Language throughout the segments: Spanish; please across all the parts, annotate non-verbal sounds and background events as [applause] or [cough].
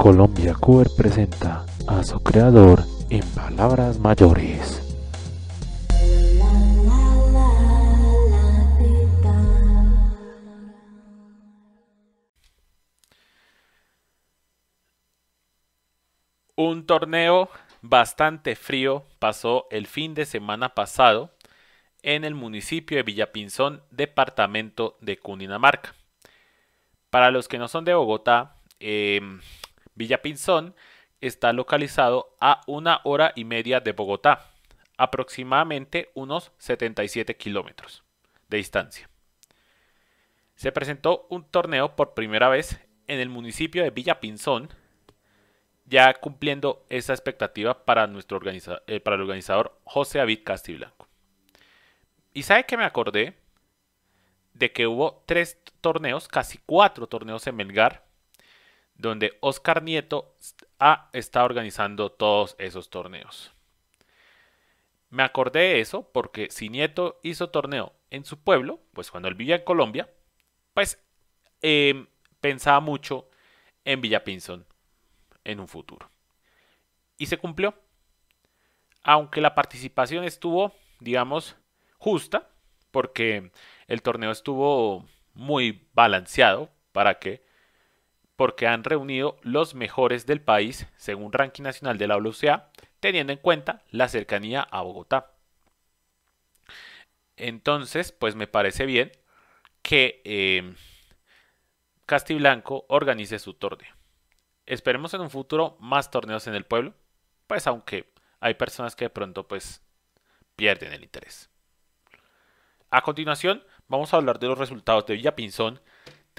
Colombia Cover presenta a su creador en palabras mayores. Un torneo bastante frío pasó el fin de semana pasado en el municipio de Villapinzón, departamento de Cundinamarca. Para los que no son de Bogotá, eh, Villapinzón está localizado a una hora y media de Bogotá, aproximadamente unos 77 kilómetros de distancia. Se presentó un torneo por primera vez en el municipio de Villapinzón, ya cumpliendo esa expectativa para, nuestro eh, el organizador José David Castiblanco. Y sabe que me acordé de que hubo tres torneos, casi cuatro torneos en Melgar, donde Oscar Nieto ha estado organizando todos esos torneos. Me acordé de eso porque si Nieto hizo torneo en su pueblo, pues cuando él vivía en Colombia, pues em, pensaba mucho en Villapinson en un futuro. Y se cumplió. Aunque la participación estuvo, digamos, justa, porque el torneo estuvo muy balanceado para que porque han reunido los mejores del país, según ranking nacional de la WCA, teniendo en cuenta la cercanía a Bogotá. Entonces, pues me parece bien que em, Castiblanco organice su torneo. Esperemos en un futuro más torneos en el pueblo, pues aunque hay personas que de pronto pues pierden el interés. A continuación, vamos a hablar de los resultados de Villapinzón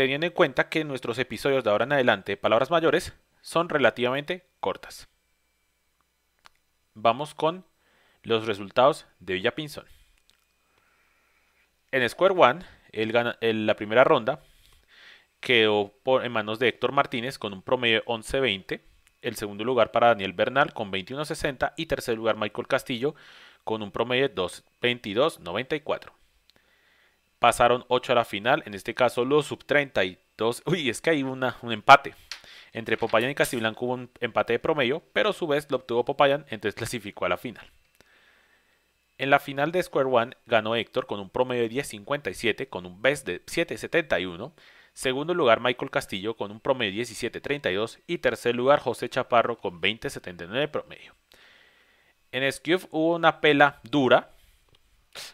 teniendo en cuenta que nuestros episodios de ahora en adelante, palabras mayores, son relativamente cortas. Vamos con los resultados de Villapinzón. En Square One, la primera ronda quedó en manos de Héctor Martínez con un promedio de 11 El segundo lugar para Daniel Bernal con 21.60 y tercer lugar Michael Castillo con un promedio de pasaron 8 a la final. En este caso, los sub-32. Uy, es que hay una, un empate. Entre Popayán y Castiblanco hubo un empate de promedio, pero a su vez lo obtuvo Popayán, entonces [laughs] clasificó a la final. En la final de Square One ganó Héctor con un promedio de 10.57 con un best de 7.71. Segundo lugar Michael Castillo con un promedio de 17.32 y tercer lugar José Chaparro con 20.79 promedio. En Skiff hubo una pela dura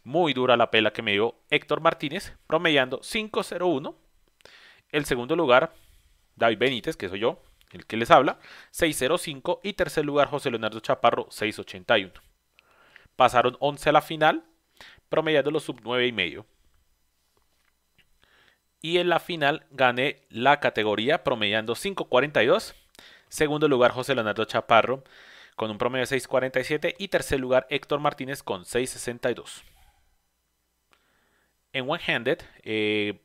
muy dura la pela que me dio Héctor Martínez, promediando 5.01. El segundo lugar, David Benítez, que soy yo, el que les habla, 6.05. Y tercer lugar, José Leonardo Chaparro, 6.81. Pasaron 11 a la final, promediando los sub 9 y medio. Y en la final gané la categoría promediando 5.42. Segundo lugar, José Leonardo Chaparro, con un promedio de 6.47 y tercer lugar Héctor Martínez con 6.62. En one-handed, eh,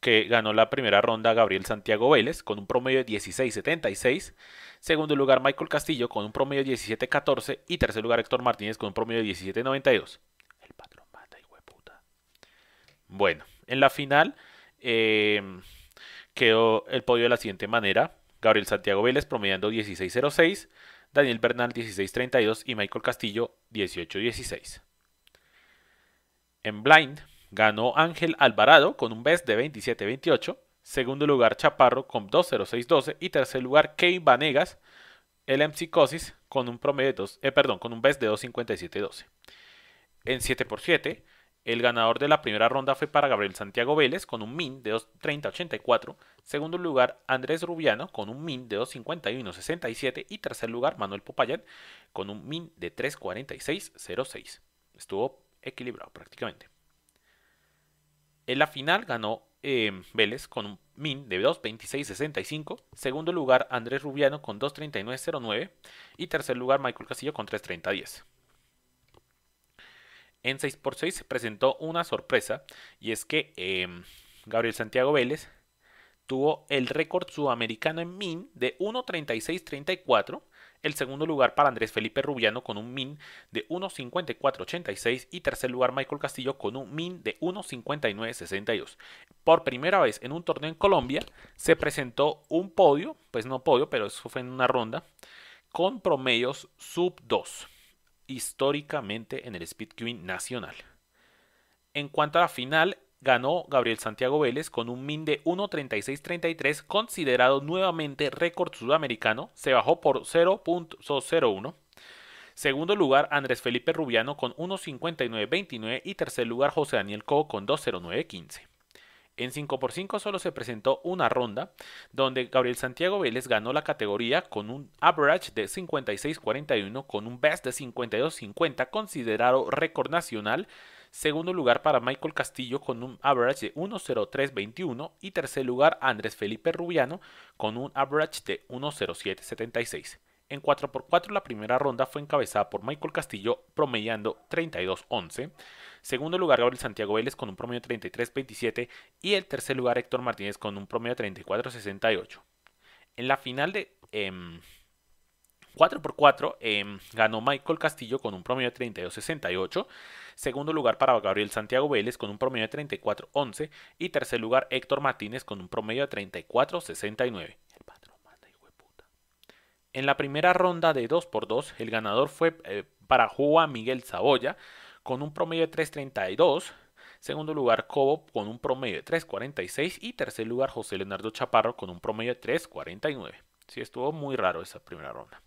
que ganó la primera ronda Gabriel Santiago Vélez con un promedio de 16.76. Segundo lugar Michael Castillo con un promedio de 17.14 y tercer lugar Héctor Martínez con un promedio de 17.92. El patrón mata, hijo puta. Bueno, en la final eh, quedó el podio de la siguiente manera. Gabriel Santiago Vélez promediando 16.06, Daniel Bernal 16-32 y Michael Castillo 18-16. En blind ganó Ángel Alvarado con un best de 27-28, segundo lugar Chaparro con 2 12 y tercer lugar Key Vanegas, el MC Cosis con un promedio de 2, eh, perdón, con un de 2.57.12. En 7x7 el ganador de la primera ronda fue para Gabriel Santiago Vélez con un min de 2.30.84. Segundo lugar, Andrés Rubiano con un min de 2.51.67. Y tercer lugar, Manuel Popayán con un min de 3.46.06. Estuvo equilibrado prácticamente. En la final ganó eh, Vélez con un min de 2.26.65. Segundo lugar, Andrés Rubiano con 2.39.09. Y tercer lugar, Michael Castillo con 3.30.10 en 6x6 se presentó una sorpresa y es que em, Gabriel Santiago Vélez tuvo el récord sudamericano en min de 1.36.34, el segundo lugar para Andrés Felipe Rubiano con un min de 1.54.86 y tercer lugar Michael Castillo con un min de 1.59.62. Por primera vez en un torneo en Colombia se presentó un podio, pues no podio, pero eso fue en una ronda, con promedios sub 2 históricamente en el Speed Queen nacional. En cuanto a la final, ganó Gabriel Santiago Vélez con un min de 1.36.33, considerado nuevamente récord sudamericano, se bajó por 0.01. Segundo lugar, Andrés Felipe Rubiano con 1.59.29 y tercer lugar, José Daniel Co con 2.09.15. En 5x5 solo se presentó una ronda, donde Gabriel Santiago Vélez ganó la categoría con un average de 56.41 con un best de 52.50, considerado récord nacional. Segundo lugar para Michael Castillo con un average de 1.03.21 y tercer lugar Andrés Felipe Rubiano con un average de 1.07.76. En 4x4 la primera ronda fue encabezada por Michael Castillo promediando 32-11, segundo lugar Gabriel Santiago Vélez con un promedio 33-27 y el tercer lugar Héctor Martínez con un promedio 34-68. En la final de 4x4 em, em, ganó Michael Castillo con un promedio de 32-68, segundo lugar para Gabriel Santiago Vélez con un promedio de 34-11 y tercer lugar Héctor Martínez con un promedio de 34-69. En la primera ronda de 2x2, el ganador fue para eh, Juan Miguel Saboya con un promedio de 332. Segundo lugar, Cobo con un promedio de 3.46. Y tercer lugar, José Leonardo Chaparro con un promedio de 3.49. Sí, estuvo muy raro esa primera ronda.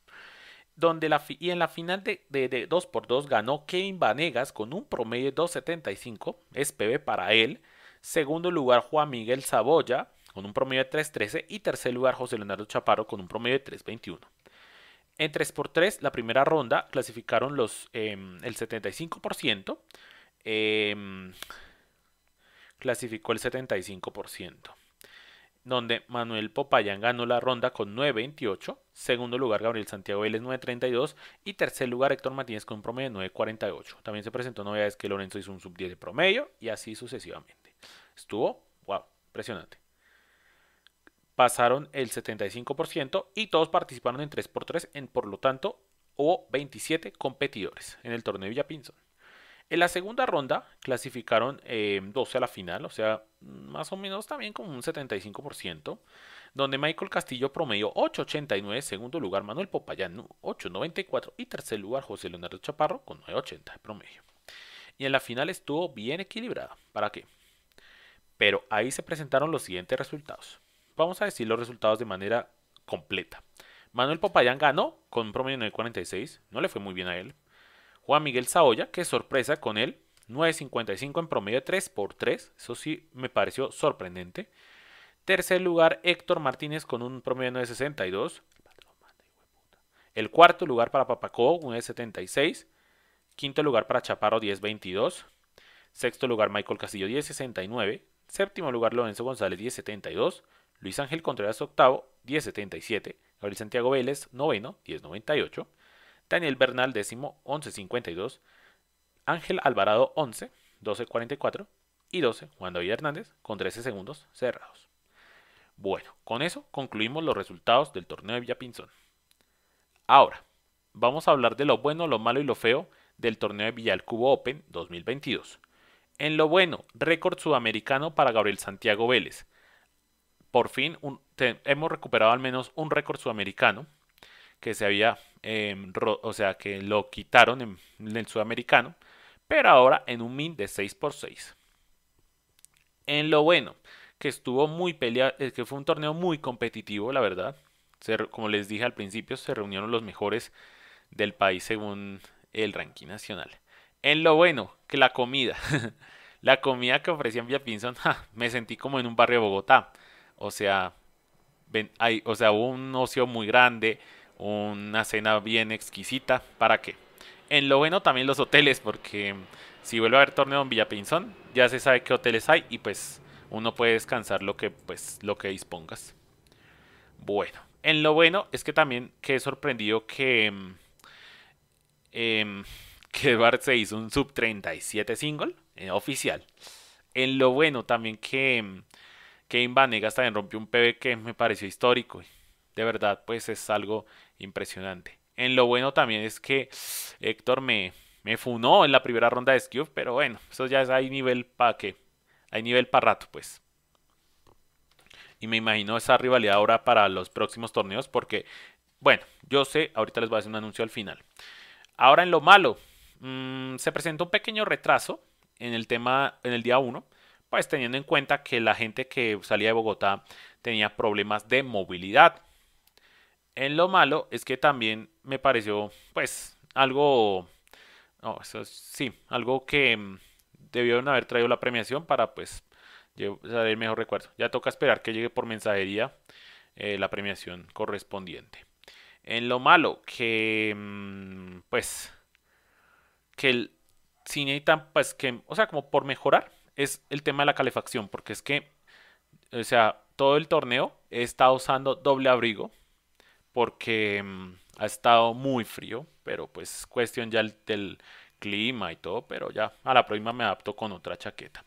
Donde y en la final de, 2x2 ganó Kevin Vanegas con un promedio de 2.75. PB para él. Segundo lugar, Juan Miguel Saboya con un promedio de 3.13 y tercer lugar José Leonardo Chaparro con un promedio de 3.21. En 3x3, la primera ronda clasificaron los, em, el 75%, em, clasificó el 75%, donde Manuel Popayán ganó la ronda con 9.28, segundo lugar Gabriel Santiago Vélez 9.32 y tercer lugar Héctor Martínez con un promedio de 9.48. También se presentó novedades que Lorenzo hizo un sub 10 de promedio y así sucesivamente. Estuvo, wow, impresionante pasaron el 75% y todos participaron en 3x3, en, por lo tanto hubo 27 competidores en el torneo Villa Pinson. En la segunda ronda clasificaron 12 em, a la final, o sea, más o menos también como un 75%, donde Michael Castillo promedió 8.89, segundo lugar Manuel Popayán 8.94 y tercer lugar José Leonardo Chaparro con 9.80 de promedio. Y en la final estuvo bien equilibrada, ¿para qué? Pero ahí se presentaron los siguientes resultados. Vamos a decir los resultados de manera completa. Manuel Popayán ganó con un promedio de 9.46, no le fue muy bien a él. Juan Miguel Saoya, qué sorpresa con él, 9.55 en promedio de 3 por 3, eso sí me pareció sorprendente. Tercer lugar, Héctor Martínez con un promedio de 9.62. El cuarto lugar para Papaco, 76. Quinto lugar para Chaparro, 10.22. Sexto lugar, Michael Castillo, 10.69. Séptimo lugar, Lorenzo González, 10.72. Luis Ángel Contreras octavo, 10.77. Gabriel Santiago Vélez noveno, 10.98. Daniel Bernal décimo, 11.52. Ángel Alvarado 11, 12.44. Y 12, Juan David Hernández con 13 segundos cerrados. Bueno, con eso concluimos los resultados del torneo de Villapinzón. Ahora, vamos a hablar de lo bueno, lo malo y lo feo del torneo de Villalcubo Open 2022. En lo bueno, récord sudamericano para Gabriel Santiago Vélez, por fin hemos recuperado al menos un récord sudamericano que se había, em, o sea, que lo quitaron en, el sudamericano, pero ahora en un min de 6x6. En lo bueno, que estuvo muy peleado, eh, que fue un torneo muy competitivo, la verdad. como les dije al principio, se reunieron los mejores del país según el ranking nacional. En lo bueno, que la comida. [laughs] la comida que ofrecían via Pinson, [laughs] me sentí como en un barrio de Bogotá. O sea, hay, o sea, un ocio muy grande, una cena bien exquisita. ¿Para qué? En lo bueno también los hoteles, porque si vuelve a haber torneo en Villapinzón, ya se sabe qué hoteles hay y pues uno puede descansar lo que, pues, lo que dispongas. Bueno, en lo bueno es que también quedé sorprendido que, em, que Bart se hizo un sub 37 single eh, oficial. En lo bueno también que em, Kevin Vanegas también rompió un PB que me pareció histórico. De verdad, pues es algo impresionante. En lo bueno también es que Héctor me, me funó en la primera ronda de Skew, pero bueno, eso ya es, hay nivel para qué. Hay nivel para rato, pues. Y me imagino esa rivalidad ahora para los próximos torneos, porque, bueno, yo sé, ahorita les voy a hacer un anuncio al final. Ahora en lo malo, mm, se presentó un pequeño retraso en el tema, en el día 1, pues teniendo en cuenta que la gente que salía de Bogotá tenía problemas de movilidad. En lo malo es que también me pareció, pues, algo, no, sí, algo que mm, debieron haber traído la premiación para, pues, llevar el mejor recuerdo. Ya toca esperar que llegue por mensajería eh, la premiación correspondiente. En lo malo que, mm, pues, que el cine, tan. pues, que, o sea, como por mejorar, es el tema de la calefacción, porque es que, o sea, todo el torneo he estado usando doble abrigo, porque mm, ha estado muy frío, pero pues cuestión ya del clima y todo, pero ya a la próxima me adapto con otra chaqueta.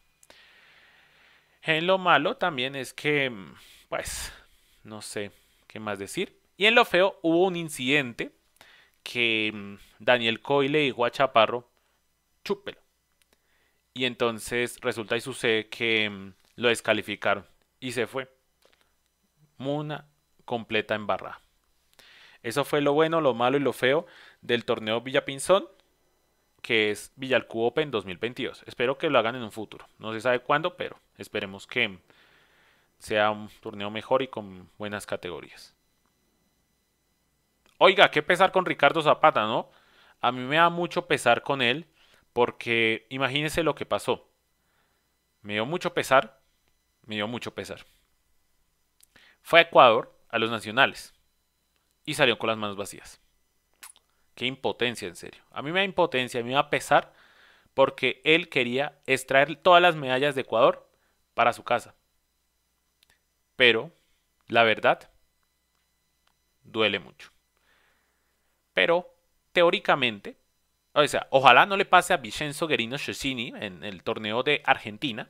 En lo malo también es que, mm, pues, no sé qué más decir. Y en lo feo hubo un incidente que mm, Daniel Coy le dijo a Chaparro, chúpelo. Y entonces resulta y sucede que mm, lo descalificaron y se fue. Muna completa embarrada. Eso fue lo bueno, lo malo y lo feo del torneo Villapinzón, que es Villalcú Open 2022. Espero que lo hagan en un futuro. No se sabe cuándo, pero esperemos que mm, sea un torneo mejor y con buenas categorías. Oiga, qué pesar con Ricardo Zapata, ¿no? A mí me da mucho pesar con él porque imagínense lo que pasó. Me dio mucho pesar, me dio mucho pesar. Fue a Ecuador, a los nacionales, y salió con las manos vacías. Qué impotencia, en serio. A mí me da impotencia, a mí me da pesar, porque él quería extraer todas las medallas de Ecuador para su casa. Pero, la verdad, duele mucho. Pero, teóricamente, o sea, ojalá no le pase a Vicenzo Guerino Cecini en el torneo de Argentina.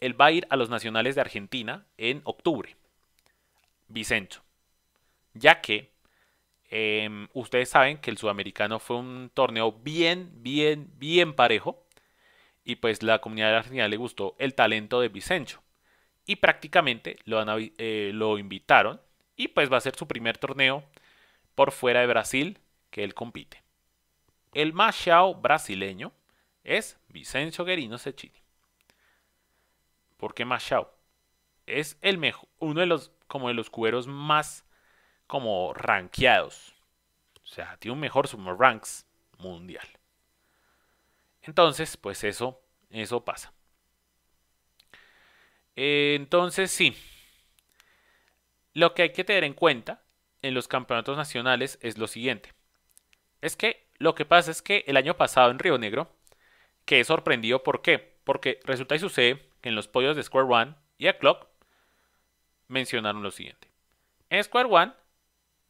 Él va a ir a los nacionales de Argentina en octubre. Vicenzo. Ya que em, ustedes saben que el sudamericano fue un torneo bien, bien, bien parejo. Y pues la comunidad argentina le gustó el talento de Vicencho. Y prácticamente eh, lo invitaron. Y pues va a ser su primer torneo por fuera de Brasil que él compite. El Machado brasileño es Vicencio Guerino Cecchini. ¿Por qué Machado? Es el mejor, uno de los, como de los cuberos más como rankeados. O sea, tiene un mejor sumo ranks mundial. Entonces, pues eso, eso pasa. Entonces, sí. Lo que hay que tener en cuenta en los campeonatos nacionales es lo siguiente. Es que lo que pasa es que el año pasado en Río Negro quedé sorprendido. ¿Por qué? Porque resulta y sucede que en los podios de Square One y A Clock mencionaron lo siguiente. En Square One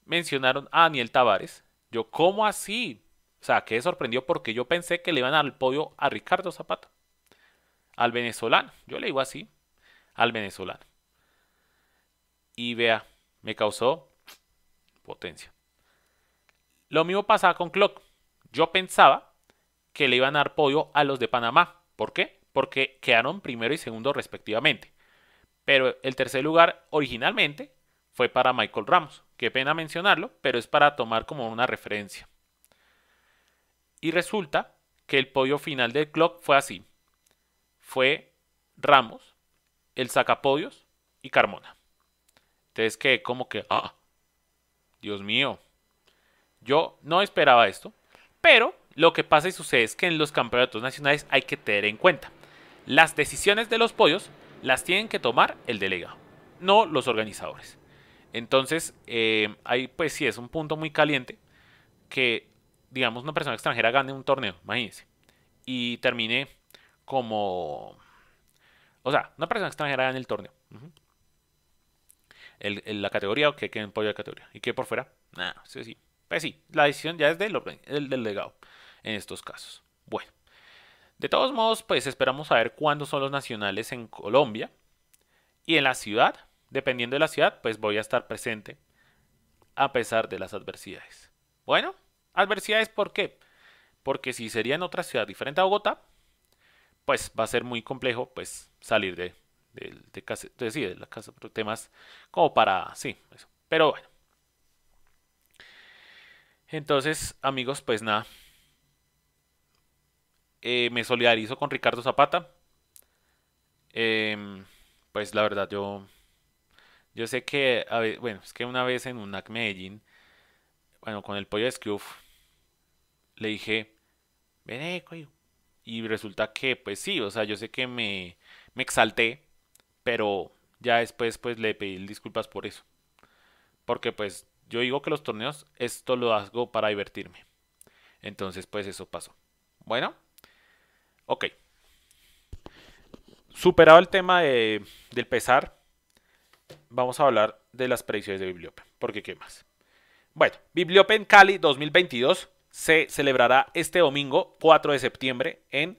mencionaron a Daniel Tavares. Yo, ¿cómo así? O sea, quedé sorprendido porque yo pensé que le iban al podio a Ricardo Zapata. Al venezolano. Yo le digo así. Al venezolano. Y vea, me causó potencia. Lo mismo pasaba con Clock. Yo pensaba que le iban a dar podio a los de Panamá. ¿Por qué? Porque quedaron primero y segundo respectivamente. Pero el tercer lugar originalmente fue para Michael Ramos. Qué pena mencionarlo, pero es para tomar como una referencia. Y resulta que el pollo final de Clock fue así. Fue Ramos, el Sacapodios y Carmona. Entonces que como que, ah, Dios mío, yo no esperaba esto, pero lo que pasa y sucede es que en los campeonatos nacionales hay que tener en cuenta, las decisiones de los pollos las tienen que tomar el delegado, no los organizadores. Entonces, eh, ahí pues sí es un punto muy caliente que, digamos, una persona extranjera gane un torneo, imagínense, y termine como... O sea, una persona extranjera gane el torneo. la categoría o que quede pollo de categoría. Y que por fuera, nada, sí, sí. Pues sí, la decisión ya es del, del delegado en estos casos. Bueno, de todos modos, pues esperamos saber cuándo son los nacionales en Colombia y en la ciudad. Dependiendo de la ciudad, pues voy a estar presente a pesar de las adversidades. Bueno, adversidades, ¿por qué? Porque si sería en otra ciudad diferente a Bogotá, pues va a ser muy complejo pues salir de, de, de, la casa de temas como para, sí, eso. pero bueno. Entonces, amigos, pues nada. Eh, me solidarizo con Ricardo Zapata. Em, pues la verdad, yo. Yo sé que. bueno, es que una vez en un NAC Medellín. Bueno, con el pollo de Le dije. Ven, eh, coño. Y resulta que, pues sí, o sea, yo sé que me, me exalté. Pero ya después, pues le pedí disculpas por eso. Porque, pues, yo digo que los torneos, esto lo hago para divertirme. Entonces, pues eso pasó. Bueno, ok. Superado el tema del pesar, vamos a hablar de las predicciones de Bibliopen. Porque, ¿qué más? Bueno, Bibliopen Cali 2022 se celebrará este domingo 4 de septiembre en,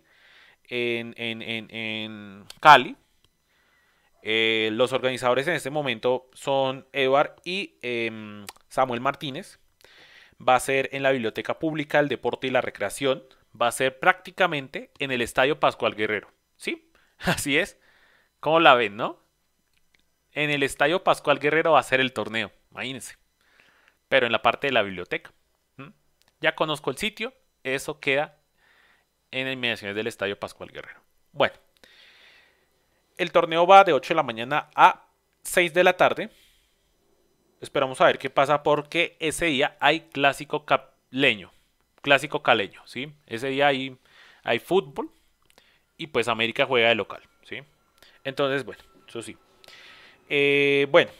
en, en, en Cali. Eh, los organizadores en este momento son Eduard y em, Samuel Martínez. Va a ser en la Biblioteca Pública, el Deporte y la Recreación. Va a ser prácticamente en el Estadio Pascual Guerrero. ¿Sí? [laughs] Así es. ¿Cómo la ven, no? En el Estadio Pascual Guerrero va a ser el torneo, imagínense. Pero en la parte de la biblioteca. Ya conozco el sitio, eso queda en las inmediaciones del Estadio Pascual Guerrero. Bueno, el torneo va de 8 de la mañana a 6 de la tarde. Esperamos a ver qué pasa porque ese día hay clásico caleño. Clásico caleño, ¿sí? Ese día hay, hay fútbol y pues América juega de local, ¿sí? Entonces, bueno, eso sí. Eh, bueno,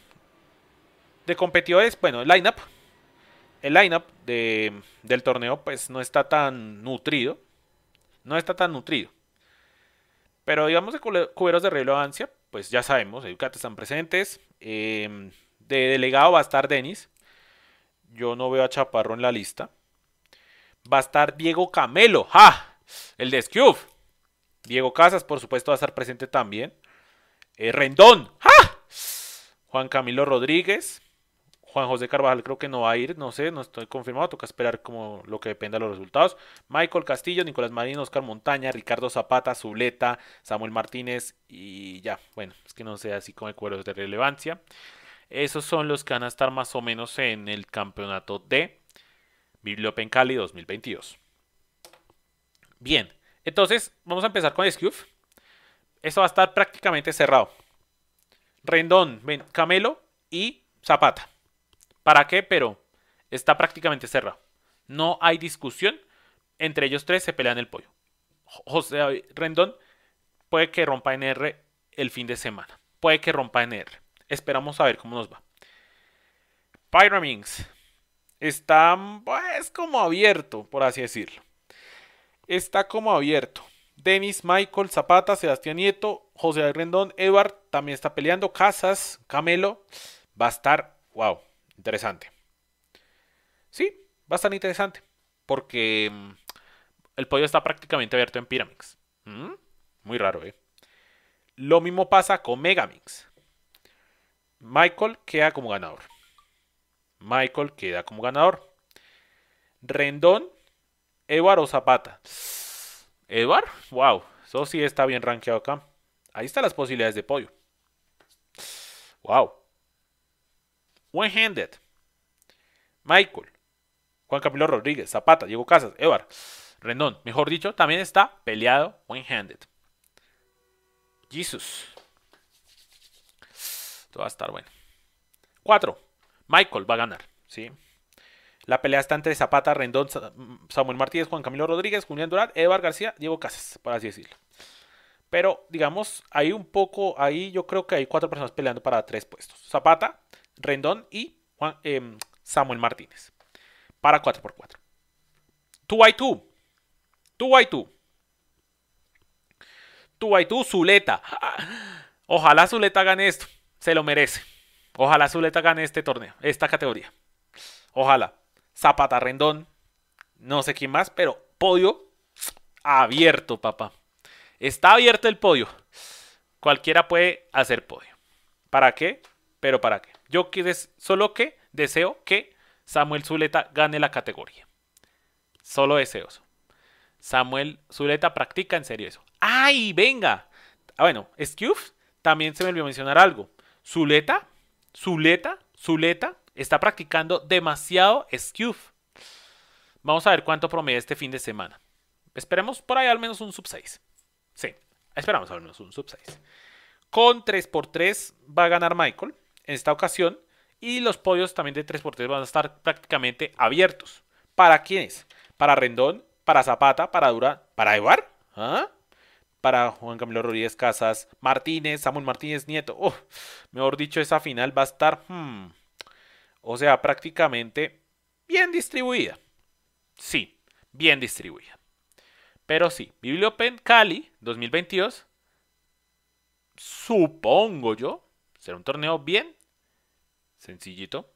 de competidores, bueno, el lineup. El lineup de, del torneo pues no está tan nutrido. No está tan nutrido. Pero digamos que cuberos de relevancia, pues ya sabemos, Educate están presentes. Em, de delegado va a estar Denis. Yo no veo a Chaparro en la lista. Va a estar Diego Camelo. ¡Ja! El de Scuf. Diego Casas, por supuesto, va a estar presente también. Eh, Rendón. ¡Ja! Juan Camilo Rodríguez. Juan José Carvajal creo que no va a ir, no sé, no estoy confirmado, toca esperar como lo que dependa de los resultados. Michael Castillo, Nicolás Marín, Oscar Montaña, Ricardo Zapata, Zuleta, Samuel Martínez y ya, bueno, es que no sé así como el cueros de relevancia. Esos son los que van a estar más o menos en el campeonato de Bibliopen Cali 2022. Bien, entonces vamos a empezar con Skiff. Eso va a estar prácticamente cerrado. Rendón, Camelo y Zapata. ¿Para qué? Pero está prácticamente cerrado. No hay discusión. Entre ellos tres se pelean el pollo. José Rendón puede que rompa en R el fin de semana. Puede que rompa en R. Esperamos a ver cómo nos va. Pyraminx está pues, como abierto, por así decirlo. Está como abierto. Denis, Michael, Zapata, Sebastián Nieto, José Rendón, Edward también está peleando. Casas, Camelo, va a estar, wow, Interesante. Sí, bastante interesante. Porque mm, el pollo está prácticamente abierto en Pyramix. Mm, muy raro, ¿eh? Lo mismo pasa con Megamix. Michael queda como ganador. Michael queda como ganador. Rendón, o Zapata. Eduard, wow, eso sí está bien rankeado acá. Ahí están las posibilidades de pollo. Wow. One Handed, Michael, Juan Camilo Rodríguez, Zapata, Diego Casas, Evar, Rendón, mejor dicho, también está peleado One Handed. Jesus. Esto va a estar bueno. Cuatro, Michael va a ganar. ¿sí? La pelea está entre Zapata, Rendón, Samuel Martínez, Juan Camilo Rodríguez, Julián Durán, Evar García, Diego Casas, por así decirlo. Pero, digamos, hay un poco, ahí yo creo que hay cuatro personas peleando para tres puestos. Zapata, Rendón y em, Samuel Martínez. Para 4x4. 2x2. 2x2. 2x2, Zuleta. [gasps] Ojalá Zuleta gane esto. Se lo merece. Ojalá Zuleta gane este torneo, esta categoría. Ojalá. Zapata Rendón. No sé quién más, pero podio abierto, papá. Está abierto el podio. Cualquiera puede hacer podio. ¿Para qué? pero para qué. Yo solo que deseo que Samuel Zuleta gane la categoría. Solo deseo eso. Samuel Zuleta practica en serio eso. ¡Ay, venga! Ah, bueno, Skiuff también se me olvidó mencionar algo. Zuleta, Zuleta, Zuleta está practicando demasiado Skiuff. Vamos a ver cuánto promedia este fin de semana. Esperemos por ahí al menos un sub 6. Sí, esperamos al menos un sub 6. Con 3x3 va a ganar Michael en esta ocasión y los podios también de tres x van a estar prácticamente abiertos. ¿Para quiénes? Para Rendón, para Zapata, para Dura, para Evar, ¿Ah? para Juan Camilo Rodríguez Casas, Martínez, Samuel Martínez Nieto. mejor dicho, esa final va a estar, hmm, o sea, prácticamente bien distribuida. Sí, bien distribuida. Pero sí, Bibliopen Cali 2022, supongo yo, será un torneo bien ¿Sencillito?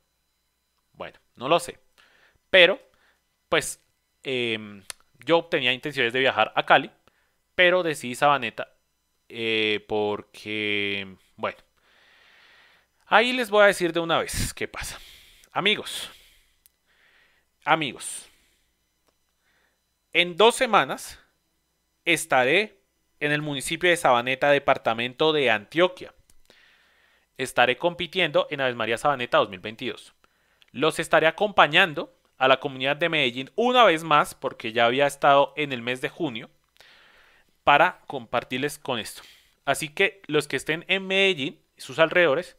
Bueno, no lo sé. Pero, pues, em, yo tenía intenciones de viajar a Cali, pero decidí Sabaneta eh, porque, bueno, ahí les voy a decir de una vez qué pasa. Amigos, amigos, en dos semanas estaré en el municipio de Sabaneta, departamento de Antioquia estaré compitiendo en Aves María Sabaneta 2022. Los estaré acompañando a la comunidad de Medellín una vez más, porque ya había estado en el mes de junio, para compartirles con esto. Así que los que estén en Medellín y sus alrededores,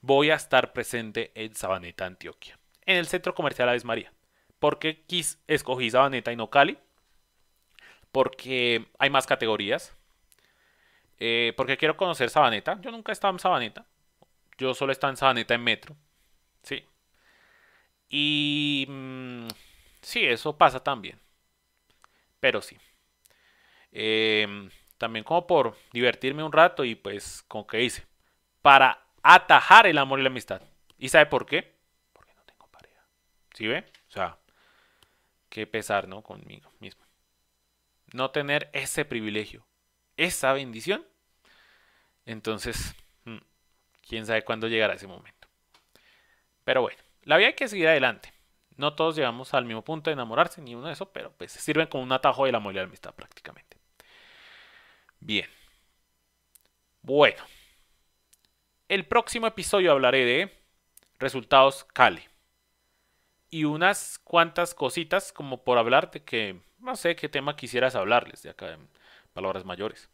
voy a estar presente en Sabaneta, Antioquia, en el centro comercial Aves María. porque quis, escogí Sabaneta y no Cali? Porque hay más categorías, eh, porque quiero conocer Sabaneta. Yo nunca he estado en Sabaneta. Yo solo he estado en Sabaneta en metro. Sí. Y... Mm, sí, eso pasa también. Pero sí. Em, también como por divertirme un rato y pues con que hice. Para atajar el amor y la amistad. ¿Y sabe por qué? Porque no tengo pareja. ¿Sí ve? O sea, qué pesar, ¿no? Conmigo mismo. No tener ese privilegio, esa bendición entonces, mm, quién sabe cuándo llegará ese momento. Pero bueno, la vida hay que seguir adelante. No todos llegamos al mismo punto de enamorarse, ni uno de eso, pero pues sirven como un atajo de la mole y amistad prácticamente. Bien. Bueno. El próximo episodio hablaré de resultados Cali. Y unas cuantas cositas como por hablar de que, no sé qué tema quisieras hablarles de acá en palabras mayores.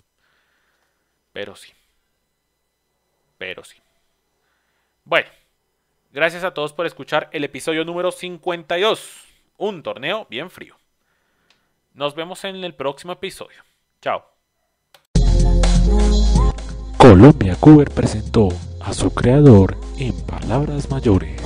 Pero sí pero sí. Bueno, gracias a todos por escuchar el episodio número 52. Un torneo bien frío. Nos vemos en el próximo episodio. Chao. Colombia Cuber presentó a su creador en palabras mayores.